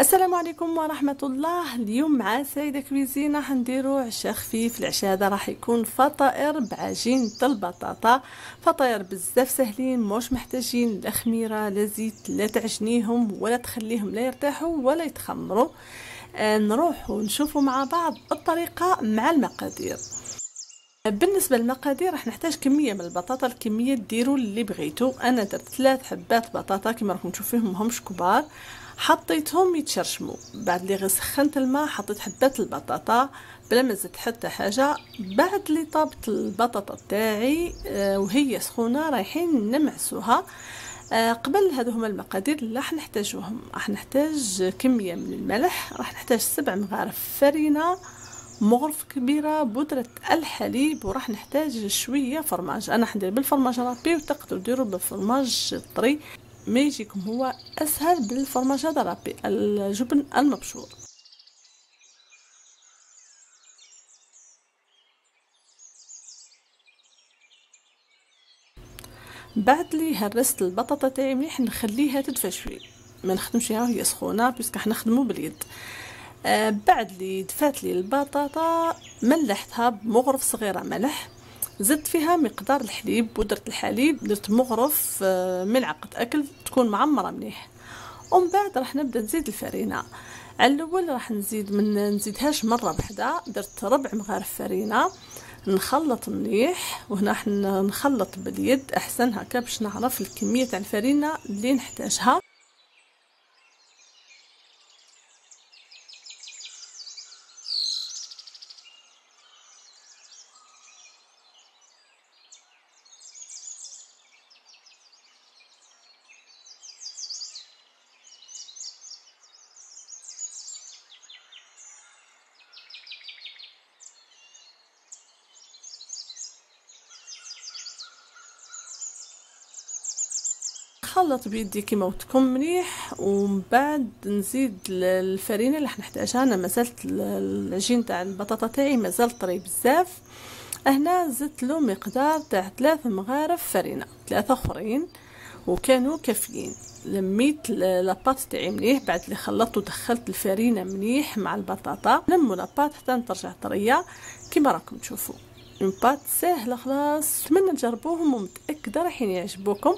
السلام عليكم ورحمة الله اليوم مع سيدة كويزين راح نديرو عشاء خفيف العشاء هذا راح يكون فطائر بعجينة البطاطا فطائر بزاف سهلين مش محتاجين لا خميرة لا زيت لا تعجنيهم ولا تخليهم لا يرتاحوا ولا يتخمروا آه نروحو نشوفوا مع بعض الطريقة مع المقادير بالنسبه للمقادير راح نحتاج كميه من البطاطا الكميه ديروا اللي بغيتو انا درت ثلاث حبات بطاطا كما راكم تشوفوهم ماهمش كبار حطيتهم يتشرشموا بعد اللي سخنت الماء حطيت حبات البطاطا بلا ما زدت حتى حاجه بعد اللي طابت البطاطا تاعي آه، وهي سخونه رايحين نمعسوها آه، قبل هادو هما المقادير اللي راح نحتاجوهم راح نحتاج كميه من الملح راح نحتاج سبع مغارف فرينه مغرف كبيرة بودرة الحليب وراح نحتاج شوية فرماج أنا راح ندير بالفرماج رابي وتقدروا ديروا بالفرماج طري ما يجيكم هو اسهل بالفرماجة درابي الجبن المبشور بعد لي هرست البطاطا تاعي مليح نخليها تدفى شوي ما نخدمش فيها وهي سخونه باسكو حنخدمو باليد آه، بعد لي دفات لي البطاطا ملحتها بمغرف صغيره ملح زدت فيها مقدار الحليب بودرة الحليب درت مغرف آه، ملعقة أكل تكون معمرة مليح ومن بعد راح نبدا نزيد الفرينه على الاول راح نزيد من نزيدهاش مره بحدا درت ربع مغارف فرينه نخلط مليح وهنا راح نخلط باليد احسن هكا باش نعرف الكميه تاع الفرينه اللي نحتاجها نخلط بيدي كيما وتكون مليح ومن بعد نزيد الفرينه اللي حنحتاجها انا مازالت العجين تاع البطاطا تاعي مازال طري بزاف هنا زدت له مقدار تاع ثلاث مغارف فرينه ثلاثة اخرين وكانوا كافيين لميت لاباط تاعي مليح بعد اللي خلطت ودخلت الفرينه مليح مع البطاطا لموا لاباط حتى ترجع طريه كيما راكم تشوفوا البات ساهله خلاص نتمنى تجربوهم ومتاكده راح يعجبوكم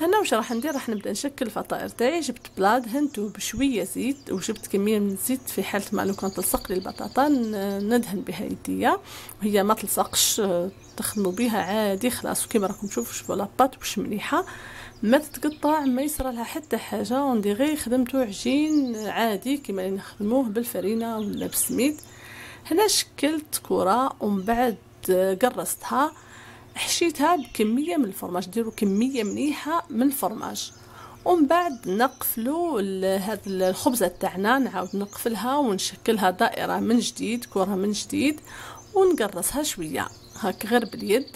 هنا واش راح ندير راح نبدا نشكل الفطائر تاعي جبت بلاد هنت وبشويه زيت وجبت كميه من الزيت في حاله ما لو كان تلصق لي البطاطا ندهن بها يديا وهي ما تلصقش تخدموا بها عادي خلاص كيما راكم تشوفوا شوفوا لاباط واش مليحه ما تتقطع ما يصرى لها حتى حاجه وندي غير خدمتو عجين عادي كيما نخدموه بالفرينه ولا بالسميد هنا شكلت كره ومن بعد قرصتها حشيتها بكميه من الفرماج ديروا كميه مليحه من الفرماج ومن بعد نقفلوا هاد الخبزه تاعنا نعاود نقفلها ونشكلها دائره من جديد كره من جديد ونقرصها شويه هاك غير باليد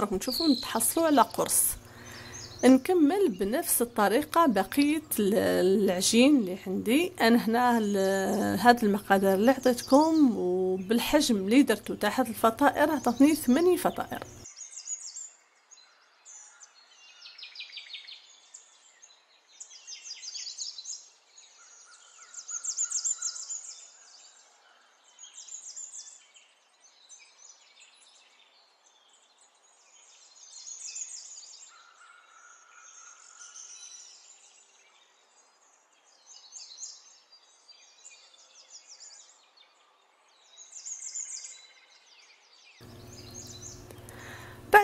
راكم تشوفوا نتحصلوا على قرص نكمل بنفس الطريقة بقية العجين اللي عندي أنا هنا هاد المقادير اللي عطيتكم وبالحجم اللي درتو تاع هاد الفطائر عطاتني 8 فطائر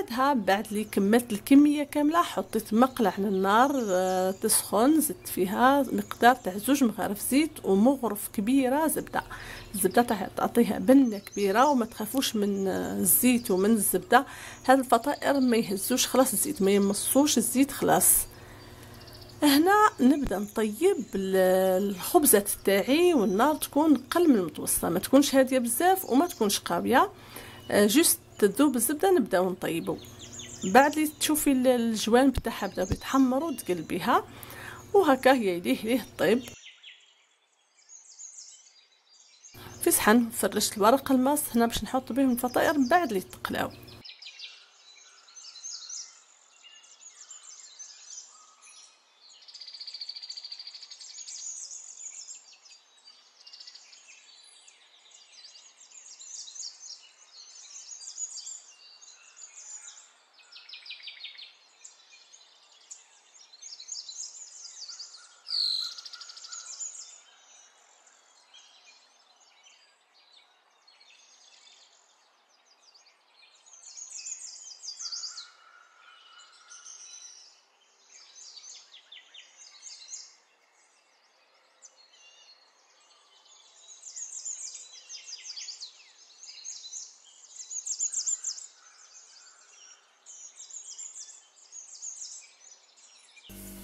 بعدها بعد لي كملت الكميه كامله حطيت مقله على النار آه، تسخن زدت فيها مقدار تاع زوج مغارف زيت ومغرف كبيره زبده الزبده تعطيها بنه كبيره وما تخافوش من آه، الزيت ومن الزبده هاد الفطائر ما يهزوش خلاص الزيت ما يمصوش الزيت خلاص هنا نبدا نطيب الخبزات تاعي والنار تكون قل من المتوسطه ما تكونش هاديه بزاف وما تكونش قاويه آه، جوست تذوب الزبده نبداو نطيبو بعد اللي تشوفي الجوانب تاعها بداو يتحمروا تقلبيها وهكا هي يديه ليه طيب في صحن فرشت الورق الماس هنا باش نحط بهم الفطائر بعد اللي تقلاو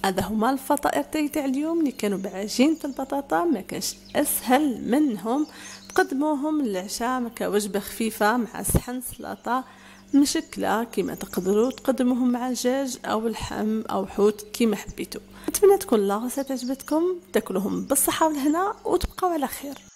هذا هما الفطائر تاع اليوم اللي كانوا بعجينة البطاطا ما كانش اسهل منهم تقدموهم للعشاء كوجبه خفيفه مع صحن سلطه مشكله كما تقدروا تقدموهم مع الجاج او اللحم او حوت كما حبيتوا نتمنى تكون لاغسه عجبتكم تاكلوهم بالصحه والهنا وتبقوا على خير